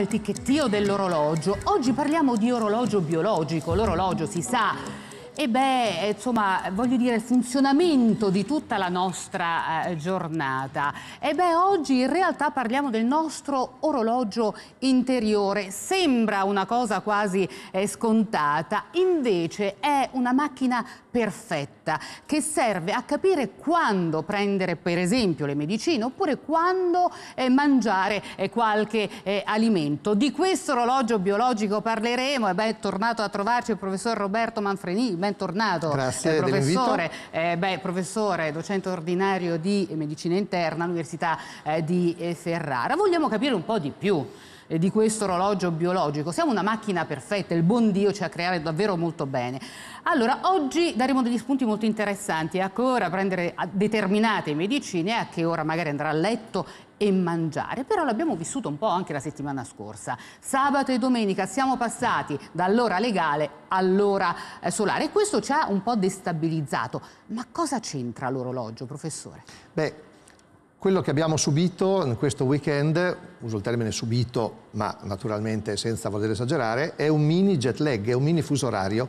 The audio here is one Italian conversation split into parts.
Etichettio dell'orologio. Oggi parliamo di orologio biologico. L'orologio si sa e beh, insomma, voglio dire, il funzionamento di tutta la nostra eh, giornata. E beh, oggi in realtà parliamo del nostro orologio interiore. Sembra una cosa quasi eh, scontata, invece è una macchina perfetta che serve a capire quando prendere per esempio le medicine oppure quando eh, mangiare eh, qualche eh, alimento. Di questo orologio biologico parleremo, e beh, è tornato a trovarci il professor Roberto Manfredini, bentornato. Grazie eh, professore, eh, beh, professore, docente ordinario di medicina interna all'Università eh, di eh, Ferrara. Vogliamo capire un po' di più di questo orologio biologico. Siamo una macchina perfetta, il buon Dio ci ha creato davvero molto bene. Allora, oggi daremo degli spunti molto interessanti eh, a che ora prendere determinate medicine a che ora magari andrà a letto e mangiare, però l'abbiamo vissuto un po' anche la settimana scorsa. Sabato e domenica siamo passati dall'ora legale all'ora eh, solare e questo ci ha un po' destabilizzato. Ma cosa c'entra l'orologio, professore? Beh, quello che abbiamo subito in questo weekend, uso il termine subito, ma naturalmente senza voler esagerare, è un mini jet lag, è un mini fuso orario,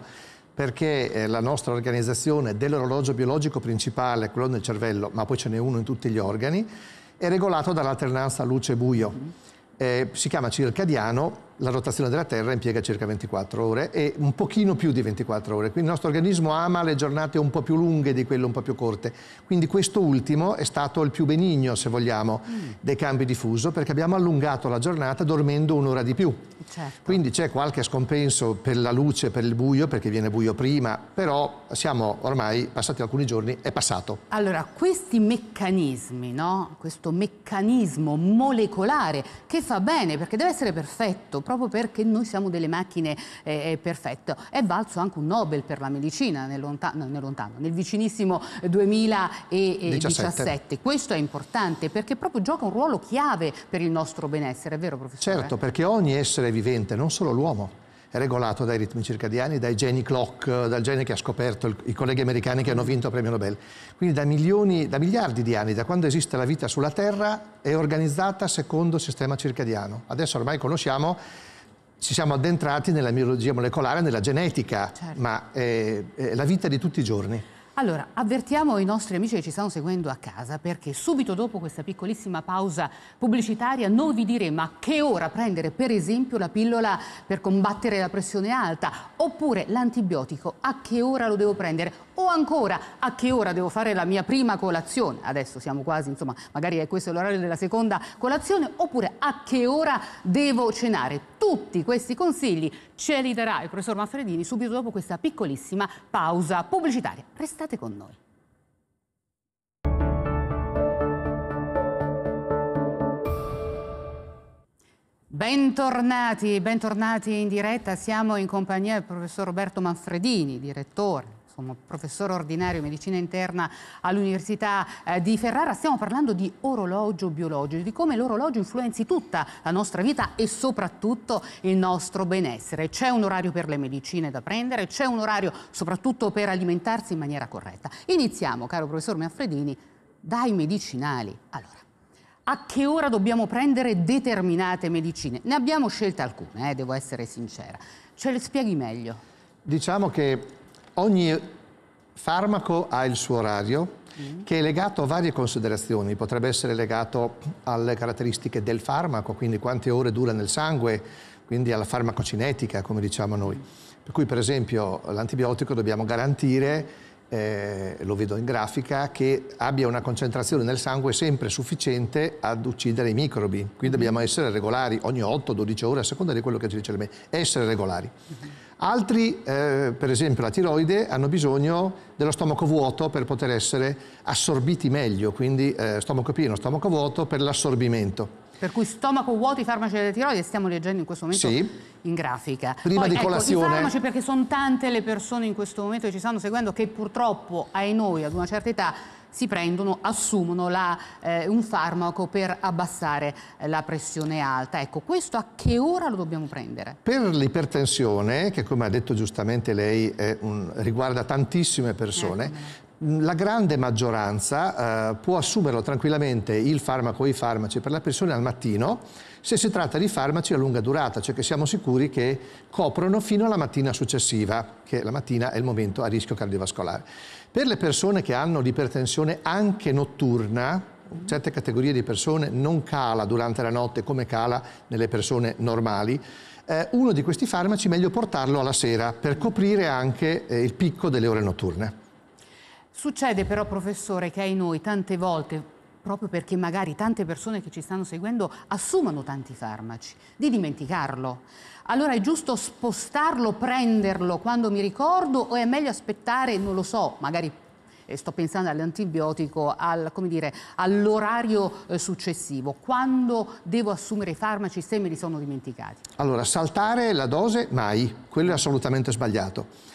perché eh, la nostra organizzazione dell'orologio biologico principale, quello nel cervello, ma poi ce n'è uno in tutti gli organi, è regolato dall'alternanza luce-buio. Mm-hmm. Eh, si chiama circadiano la rotazione della Terra impiega circa 24 ore e un pochino più di 24 ore, quindi il nostro organismo ama le giornate un po' più lunghe di quelle un po' più corte. Quindi questo ultimo è stato il più benigno, se vogliamo, mm. dei cambi di fuso perché abbiamo allungato la giornata dormendo un'ora di più. Certo. Quindi c'è qualche scompenso per la luce, per il buio, perché viene buio prima, però siamo ormai passati alcuni giorni, è passato. Allora, questi meccanismi, no? questo meccanismo molecolare che fa bene perché deve essere perfetto, proprio perché noi siamo delle macchine eh, eh perfette. È valso anche un Nobel per la medicina nel, lontano, nel, lontano, nel vicinissimo 2017. 17. Questo è importante perché proprio gioca un ruolo chiave per il nostro benessere, è vero professore? Certo, perché ogni essere vivente, non solo l'uomo, è regolato dai ritmi circadiani, dai geni clock, dal gene che ha scoperto il, i colleghi americani che hanno vinto il premio Nobel. Quindi da milioni, da miliardi di anni, da quando esiste la vita sulla Terra, è organizzata secondo il sistema circadiano. Adesso ormai conosciamo ci siamo addentrati nella biologia molecolare, nella genetica, certo. ma è, è la vita di tutti i giorni. Allora, avvertiamo i nostri amici che ci stanno seguendo a casa perché subito dopo questa piccolissima pausa pubblicitaria noi vi diremo a che ora prendere per esempio la pillola per combattere la pressione alta oppure l'antibiotico, a che ora lo devo prendere o ancora a che ora devo fare la mia prima colazione. Adesso siamo quasi, insomma, magari è questo l'orario della seconda colazione oppure a che ora devo cenare tutti questi consigli ce li darà il professor Manfredini subito dopo questa piccolissima pausa pubblicitaria. Restate con noi. Bentornati, bentornati in diretta, siamo in compagnia del professor Roberto Manfredini, direttore come professore ordinario di medicina interna all'Università eh, di Ferrara, stiamo parlando di orologio biologico, di come l'orologio influenzi tutta la nostra vita e soprattutto il nostro benessere. C'è un orario per le medicine da prendere, c'è un orario soprattutto per alimentarsi in maniera corretta. Iniziamo, caro professor Manfredini, dai medicinali. Allora, a che ora dobbiamo prendere determinate medicine? Ne abbiamo scelte alcune, eh, devo essere sincera. Ce le spieghi meglio? Diciamo che ogni farmaco ha il suo orario mm. che è legato a varie considerazioni, potrebbe essere legato alle caratteristiche del farmaco, quindi quante ore dura nel sangue, quindi alla farmacocinetica, come diciamo noi. Per cui per esempio l'antibiotico dobbiamo garantire eh, lo vedo in grafica, che abbia una concentrazione nel sangue sempre sufficiente ad uccidere i microbi. Quindi mhm. dobbiamo essere regolari ogni 8-12 ore a seconda di quello che ci dice il medico, essere regolari. Mhm. Altri, eh, per esempio la tiroide, hanno bisogno dello stomaco vuoto per poter essere assorbiti meglio, quindi eh, stomaco pieno, stomaco vuoto per l'assorbimento. Per cui stomaco vuoto i farmaci della tiroide, stiamo leggendo in questo momento sì. in grafica. Prima Poi, di ecco, colazione. I farmaci perché sono tante le persone in questo momento che ci stanno seguendo che purtroppo, ai noi, ad una certa età, si prendono, assumono la, eh, un farmaco per abbassare eh, la pressione alta. Ecco, questo a che ora lo dobbiamo prendere? Per l'ipertensione, che come ha detto giustamente lei un, riguarda tantissime persone, eh, la grande maggioranza eh, può assumerlo tranquillamente il farmaco o i farmaci per la pressione al mattino se si tratta di farmaci a lunga durata, cioè che siamo sicuri che coprono fino alla mattina successiva, che la mattina è il momento a rischio cardiovascolare. Per le persone che hanno l'ipertensione anche notturna, certe categorie di persone non cala durante la notte come cala nelle persone normali, eh, uno di questi farmaci è meglio portarlo alla sera per coprire anche eh, il picco delle ore notturne. Succede però, professore, che ai noi tante volte proprio perché magari tante persone che ci stanno seguendo assumono tanti farmaci, di dimenticarlo. Allora è giusto spostarlo, prenderlo quando mi ricordo o è meglio aspettare, non lo so, magari eh, sto pensando all'antibiotico, al, all'orario eh, successivo, quando devo assumere i farmaci se me li sono dimenticati? Allora, saltare la dose mai, quello è assolutamente sbagliato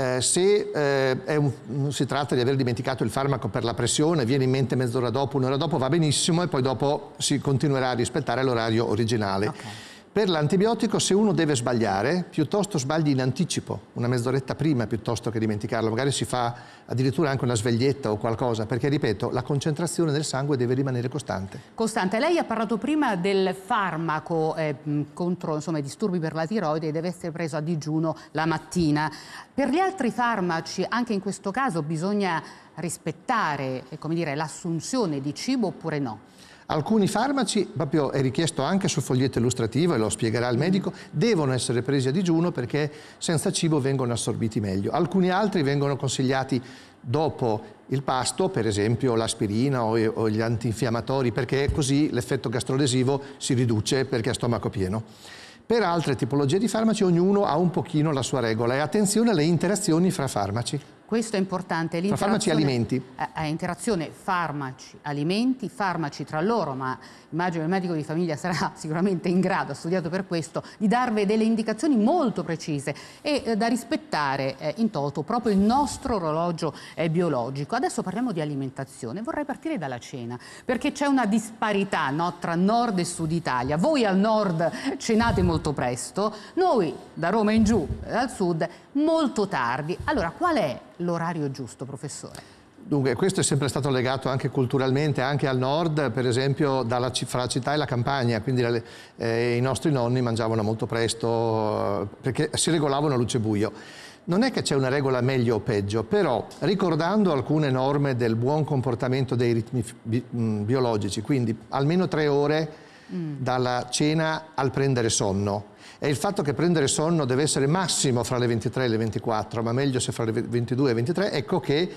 eh, se eh, un, si tratta di aver dimenticato il farmaco per la pressione, viene in mente mezz'ora dopo, un'ora dopo, va benissimo e poi dopo si continuerà a rispettare l'orario originale. Okay. Per l'antibiotico se uno deve sbagliare, piuttosto sbagli in anticipo, una mezz'oretta prima piuttosto che dimenticarlo, magari si fa addirittura anche una sveglietta o qualcosa, perché ripeto, la concentrazione del sangue deve rimanere costante. Costante, lei ha parlato prima del farmaco eh, contro insomma, i disturbi per la tiroide, deve essere preso a digiuno la mattina. Per gli altri farmaci, anche in questo caso, bisogna rispettare eh, l'assunzione di cibo oppure no? Alcuni farmaci, proprio è richiesto anche sul foglietto illustrativo e lo spiegherà il mm. medico, devono essere presi a digiuno perché senza cibo vengono assorbiti meglio. Alcuni altri vengono consigliati dopo il pasto, per esempio l'aspirina o, o gli antinfiammatori, perché così l'effetto gastrolesivo si riduce perché ha stomaco pieno. Per altre tipologie di farmaci ognuno ha un pochino la sua regola e attenzione alle interazioni fra farmaci. Questo è importante. Tra farmaci e alimenti. A, eh, eh, interazione farmaci-alimenti, farmaci tra loro, ma immagino il medico di famiglia sarà sicuramente in grado, ha studiato per questo, di darvi delle indicazioni molto precise e eh, da rispettare eh, in toto proprio il nostro orologio eh, biologico. Adesso parliamo di alimentazione. Vorrei partire dalla cena, perché c'è una disparità no, tra nord e sud Italia. Voi al nord cenate molto presto, noi da Roma in giù, dal sud, molto tardi. Allora, qual è l'orario giusto, professore? Dunque, questo è sempre stato legato anche culturalmente, anche al nord, per esempio dalla, fra la città e la campagna, quindi le, eh, i nostri nonni mangiavano molto presto eh, perché si regolavano a luce buio. Non è che c'è una regola meglio o peggio, però ricordando alcune norme del buon comportamento dei ritmi bi biologici, quindi almeno tre ore Mm. dalla cena al prendere sonno. E il fatto che prendere sonno deve essere massimo fra le 23 e le 24, ma meglio se fra le 22 e le 23, ecco che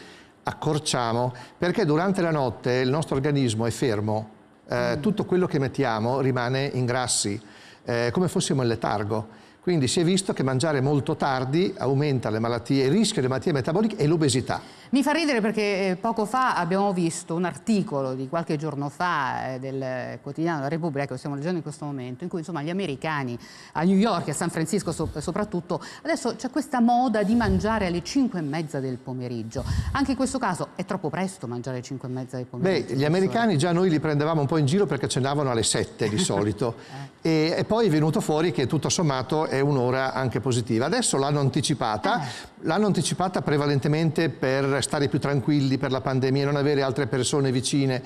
accorciamo, perché durante la notte il nostro organismo è fermo, eh, mm. tutto quello che mettiamo rimane in grassi, eh, come fossimo in letargo. Quindi si è visto che mangiare molto tardi aumenta le malattie, il rischio di malattie metaboliche e l'obesità. Mi fa ridere perché eh, poco fa abbiamo visto un articolo di qualche giorno fa eh, del quotidiano La Repubblica che stiamo leggendo in questo momento, in cui insomma, gli americani a New York a San Francisco soprattutto, adesso c'è questa moda di mangiare alle 5 e mezza del pomeriggio. Anche in questo caso è troppo presto mangiare alle 5 e mezza del pomeriggio. Beh, gli americani già noi li prendevamo un po' in giro perché cenavano alle 7 di solito eh. e, e poi è venuto fuori che tutto sommato è un'ora anche positiva. Adesso l'hanno anticipata, ah. l'hanno anticipata prevalentemente per stare più tranquilli per la pandemia, non avere altre persone vicine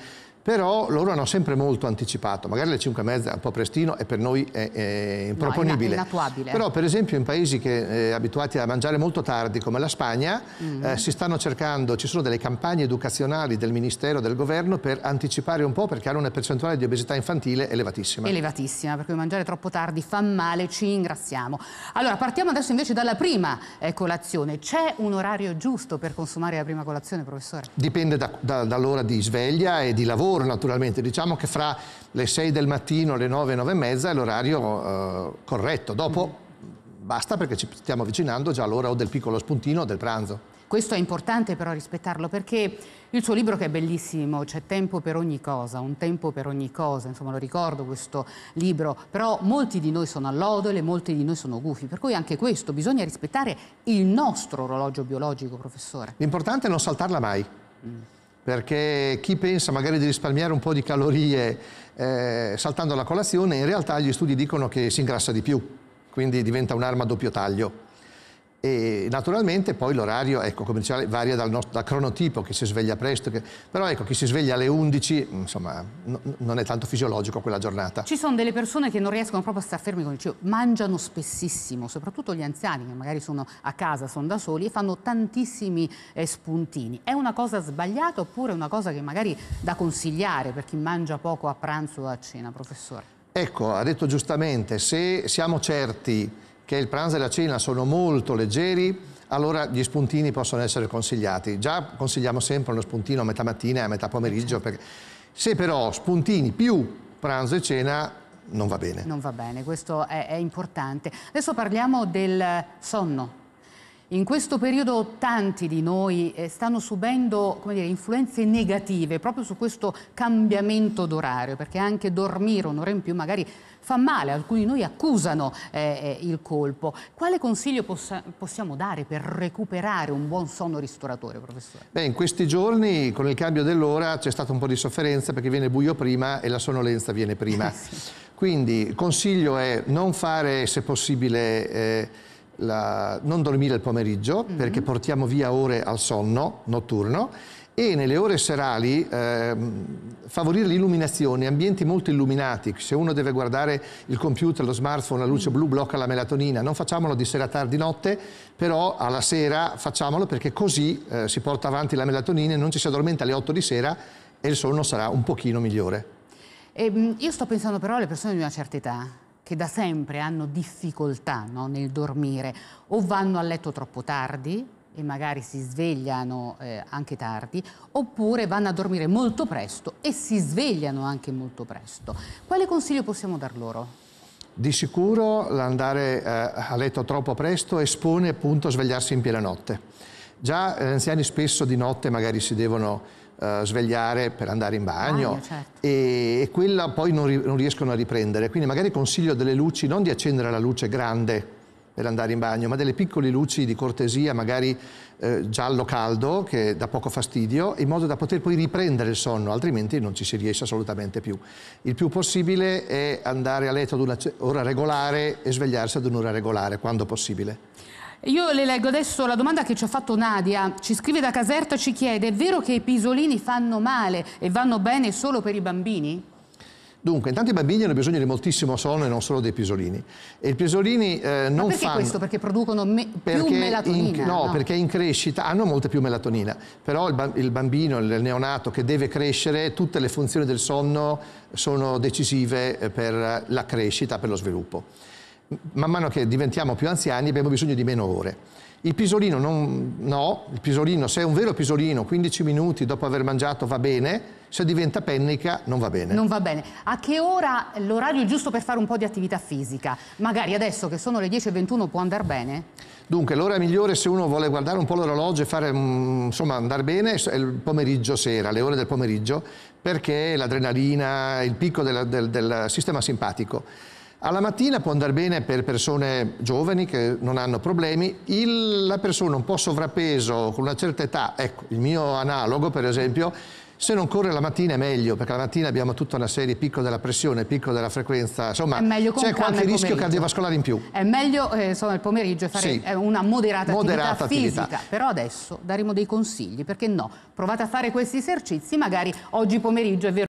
però loro hanno sempre molto anticipato, magari alle 5 e mezza è un po' prestino e per noi è, è improponibile. No, è però per esempio in paesi che, eh, abituati a mangiare molto tardi come la Spagna mm. eh, si stanno cercando, ci sono delle campagne educazionali del Ministero, del Governo per anticipare un po' perché hanno una percentuale di obesità infantile elevatissima. Elevatissima, perché mangiare troppo tardi fa male, ci ingrassiamo. Allora partiamo adesso invece dalla prima eh, colazione. C'è un orario giusto per consumare la prima colazione, professore? Dipende da, da, dall'ora di sveglia e di lavoro lavoro naturalmente, diciamo che fra le 6 del mattino e le 9, 9 e mezza è l'orario eh, corretto, dopo basta perché ci stiamo avvicinando già all'ora o del piccolo spuntino o del pranzo. Questo è importante però rispettarlo perché il suo libro che è bellissimo, c'è tempo per ogni cosa, un tempo per ogni cosa, insomma lo ricordo questo libro, però molti di noi sono all'odole, molti di noi sono gufi, per cui anche questo bisogna rispettare il nostro orologio biologico, professore. L'importante è non saltarla mai. Mm perché chi pensa magari di risparmiare un po' di calorie eh, saltando la colazione, in realtà gli studi dicono che si ingrassa di più, quindi diventa un'arma a doppio taglio. E naturalmente poi l'orario ecco, commerciale varia dal, nostro, dal, cronotipo, chi si sveglia presto, che, però ecco, chi si sveglia alle 11 insomma, no, non è tanto fisiologico quella giornata. Ci sono delle persone che non riescono proprio a star fermi con il cibo, mangiano spessissimo, soprattutto gli anziani che magari sono a casa, sono da soli e fanno tantissimi eh, spuntini. È una cosa sbagliata oppure è una cosa che magari da consigliare per chi mangia poco a pranzo o a cena, professore? Ecco, ha detto giustamente, se siamo certi che il pranzo e la cena sono molto leggeri, allora gli spuntini possono essere consigliati. Già consigliamo sempre uno spuntino a metà mattina e a metà pomeriggio. Certo. Perché... Se però spuntini più pranzo e cena non va bene. Non va bene, questo è, è importante. Adesso parliamo del sonno in questo periodo tanti di noi eh, stanno subendo dire, influenze negative proprio su questo cambiamento d'orario, perché anche dormire un'ora in più magari fa male, alcuni di noi accusano eh, eh, il colpo. Quale consiglio possa, possiamo dare per recuperare un buon sonno ristoratore, professore? Beh, in questi giorni con il cambio dell'ora c'è stata un po' di sofferenza perché viene buio prima e la sonnolenza viene prima. sì. Quindi consiglio è non fare, se possibile, eh, la, non dormire il pomeriggio mm-hmm. perché portiamo via ore al sonno notturno e nelle ore serali eh, favorire l'illuminazione, ambienti molto illuminati, se uno deve guardare il computer, lo smartphone, la luce mm. blu blocca la melatonina, non facciamolo di sera tardi notte, però alla sera facciamolo perché così eh, si porta avanti la melatonina e non ci si addormenta alle 8 di sera e il sonno sarà un pochino migliore. E, ehm, io sto pensando però alle persone di una certa età, che da sempre hanno difficoltà no, nel dormire o vanno a letto troppo tardi e magari si svegliano eh, anche tardi, oppure vanno a dormire molto presto e si svegliano anche molto presto. Quale consiglio possiamo dar loro? Di sicuro l'andare eh, a letto troppo presto espone appunto a svegliarsi in piena notte. Già gli eh, anziani spesso di notte magari si devono eh, svegliare per andare in bagno ah, certo. e, e, quella poi non, ri, non, riescono a riprendere. Quindi magari consiglio delle luci, non di accendere la luce grande per andare in bagno, ma delle piccole luci di cortesia, magari eh, giallo caldo, che dà poco fastidio, in modo da poter poi riprendere il sonno, altrimenti non ci si riesce assolutamente più. Il più possibile è andare a letto ad un'ora regolare e svegliarsi ad un'ora regolare, quando possibile. Io le leggo adesso la domanda che ci ha fatto Nadia, ci scrive da Caserta, ci chiede, è vero che i pisolini fanno male e vanno bene solo per i bambini? Dunque, intanto i bambini hanno bisogno di moltissimo sonno e non solo dei pisolini. E i pisolini eh, non Ma perché fanno... questo? Perché producono me... perché più melatonina? In... No, no, perché in crescita hanno molta più melatonina. Però il, bambino, il neonato che deve crescere, tutte le funzioni del sonno sono decisive eh, per la crescita, per lo sviluppo man mano che diventiamo più anziani abbiamo bisogno di meno ore. Il pisolino non, no, il pisolino, se è un vero pisolino, 15 minuti dopo aver mangiato va bene, se diventa pennica non va bene. Non va bene. A che ora l'orario giusto per fare un po' di attività fisica? Magari adesso che sono le 10.21 può andare bene? Dunque, l'ora migliore se uno vuole guardare un po' l'orologio e fare, mm, insomma, andare bene è il pomeriggio sera, le ore del pomeriggio, perché l'adrenalina, il picco della, del, del sistema simpatico alla mattina può andare bene per persone giovani che non hanno problemi, il, la persona un po' sovrappeso, con una certa età, ecco, il mio analogo per esempio, se non corre la mattina è meglio, perché la mattina abbiamo tutta una serie picco della pressione, picco della frequenza, insomma c'è qualche rischio cardiovascolare in più. È meglio eh, insomma, il pomeriggio e fare sì. Eh, una moderata, moderata attività, attività, fisica. Però adesso daremo dei consigli, perché no? Provate a fare questi esercizi, magari oggi pomeriggio è vero.